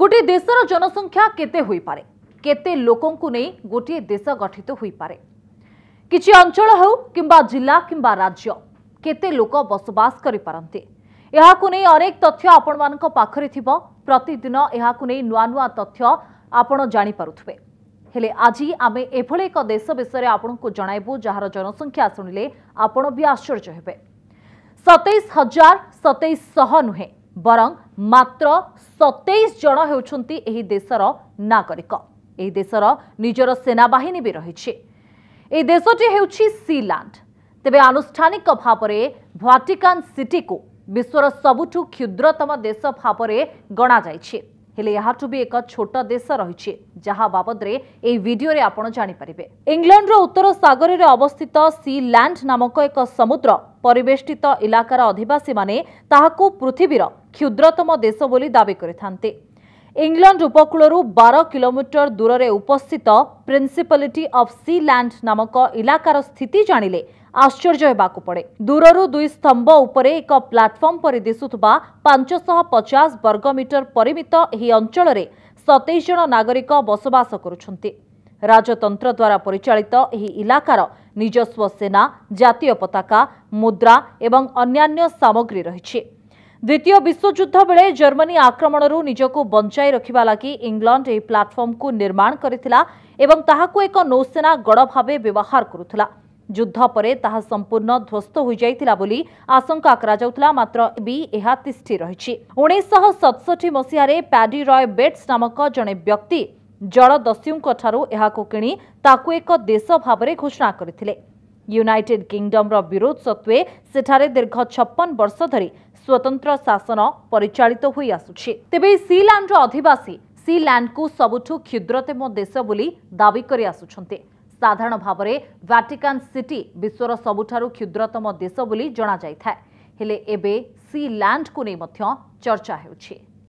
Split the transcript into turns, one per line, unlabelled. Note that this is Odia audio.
ଗୋଟିଏ ଦେଶର ଜନସଂଖ୍ୟା କେତେ ହୋଇପାରେ କେତେ ଲୋକଙ୍କୁ ନେଇ ଗୋଟିଏ ଦେଶ ଗଠିତ ହୋଇପାରେ କିଛି ଅଞ୍ଚଳ ହେଉ କିମ୍ବା ଜିଲ୍ଲା କିମ୍ବା ରାଜ୍ୟ କେତେ ଲୋକ ବସବାସ କରିପାରନ୍ତି ଏହାକୁ ନେଇ ଅନେକ ତଥ୍ୟ ଆପଣମାନଙ୍କ ପାଖରେ ଥିବ ପ୍ରତିଦିନ ଏହାକୁ ନେଇ ନୂଆ ନୂଆ ତଥ୍ୟ ଆପଣ ଜାଣିପାରୁଥିବେ ହେଲେ ଆଜି ଆମେ ଏଭଳି ଏକ ଦେଶ ବିଷୟରେ ଆପଣଙ୍କୁ ଜଣାଇବୁ ଯାହାର ଜନସଂଖ୍ୟା ଶୁଣିଲେ ଆପଣ ବି ଆଶ୍ଚର୍ଯ୍ୟ ହେବେ ସତେଇଶ ହଜାର ସତେଇଶ ଶହ ନୁହେଁ ବରଂ ମାତ୍ର ସତେଇଶ ଜଣ ହେଉଛନ୍ତି ଏହି ଦେଶର ନାଗରିକ ଏହି ଦେଶର ନିଜର ସେନାବାହିନୀ ବି ରହିଛି ଏହି ଦେଶଟି ହେଉଛି ସିଲାଣ୍ଡ ତେବେ ଆନୁଷ୍ଠାନିକ ଭାବରେ ଭାଟିକାନ୍ ସିଟିକୁ ବିଶ୍ୱର ସବୁଠୁ କ୍ଷୁଦ୍ରତମ ଦେଶ ଭାବରେ ଗଣାଯାଇଛି ହେଲେ ଏହାଠୁ ବି ଏକ ଛୋଟ ଦେଶ ରହିଛି ଯାହା ବାବଦରେ ଏହି ଭିଡ଼ିଓରେ ଆପଣ ଜାଣିପାରିବେ ଇଂଲଣ୍ଡର ଉତ୍ତର ସାଗରରେ ଅବସ୍ଥିତ ସି ଲ୍ୟାଣ୍ଡ ନାମକ ଏକ ସମୁଦ୍ର ପରିବେଷ୍ଟିତ ଇଲାକାର ଅଧିବାସୀମାନେ ତାହାକୁ ପୃଥିବୀର କ୍ଷୁଦ୍ରତମ ଦେଶ ବୋଲି ଦାବି କରିଥାନ୍ତି ଇଂଲଣ୍ଡ ଉପକୂଳରୁ ବାର କିଲୋମିଟର ଦୂରରେ ଉପସ୍ଥିତ ପ୍ରିନ୍ସିପାଲିଟି ଅଫ୍ ସି ଲ୍ୟାଣ୍ଡ ନାମକ ଇଲାକାର ସ୍ଥିତି ଜାଣିଲେ ଆଶ୍ଚର୍ଯ୍ୟ ହେବାକୁ ପଡ଼େ ଦୂରରୁ ଦୁଇ ସ୍ତମ୍ଭ ଉପରେ ଏକ ପ୍ଲାଟଫର୍ମ ପରି ଦିଶୁଥିବା ପାଞ୍ଚଶହ ପଚାଶ ବର୍ଗମିଟର ପରିମିତ ଏହି ଅଞ୍ଚଳରେ ସତେଇଶ ଜଣ ନାଗରିକ ବସବାସ କରୁଛନ୍ତି ରାଜତନ୍ତ୍ର ଦ୍ୱାରା ପରିଚାଳିତ ଏହି ଇଲାକାର ନିଜସ୍ୱ ସେନା ଜାତୀୟ ପତାକା ମୁଦ୍ରା ଏବଂ ଅନ୍ୟାନ୍ୟ ସାମଗ୍ରୀ ରହିଛି ଦ୍ୱିତୀୟ ବିଶ୍ୱଯୁଦ୍ଧ ବେଳେ ଜର୍ମାନୀ ଆକ୍ରମଣରୁ ନିଜକୁ ବଞ୍ଚାଇ ରଖିବା ଲାଗି ଇଂଲଣ୍ଡ ଏହି ପ୍ଲାଟଫର୍ମକୁ ନିର୍ମାଣ କରିଥିଲା ଏବଂ ତାହାକୁ ଏକ ନୌସେନା ଗଡ଼ ଭାବେ ବ୍ୟବହାର କରୁଥିଲା ଯୁଦ୍ଧ ପରେ ତାହା ସମ୍ପୂର୍ଣ୍ଣ ଧ୍ୱସ୍ତ ହୋଇଯାଇଥିଲା ବୋଲି ଆଶଙ୍କା କରାଯାଉଥିଲା ମାତ୍ର ବି ଏହା ତିଷ୍ଠି ରହିଛି ଉଣେଇଶହ ସତଷଠି ମସିହାରେ ପ୍ୟାଡି ରୟ ବେଟ୍ସ ନାମକ ଜଣେ ବ୍ୟକ୍ତି ଜଳଦସ୍ୟୁଙ୍କଠାରୁ ଏହାକୁ କିଣି ତାକୁ ଏକ ଦେଶ ଭାବରେ ଘୋଷଣା କରିଥିଲେ ୟୁନାଇଟେଡ୍ କିଙ୍ଗଡମ୍ର ବିରୋଧ ସତ୍ତ୍ୱେ ସେଠାରେ ଦୀର୍ଘ ଛପନ ବର୍ଷ ଧରି ସ୍ୱତନ୍ତ୍ର ଶାସନ ପରିଚାଳିତ ହୋଇଆସୁଛି ତେବେ ଏହି ସିଲ୍ୟାଣ୍ଡର ଅଧିବାସୀ ସିଲ୍ୟାଣ୍ଡକୁ ସବୁଠୁ କ୍ଷୁଦ୍ରତମ ଦେଶ ବୋଲି ଦାବି କରିଆସୁଛନ୍ତି ସାଧାରଣ ଭାବରେ ଭ୍ୟାଟିକାନ୍ ସିଟି ବିଶ୍ୱର ସବୁଠାରୁ କ୍ଷୁଦ୍ରତମ ଦେଶ ବୋଲି ଜଣାଯାଇଥାଏ ହେଲେ ଏବେ ସି ଲ୍ୟାଣ୍ଡକୁ ନେଇ ମଧ୍ୟ ଚର୍ଚ୍ଚା ହେଉଛି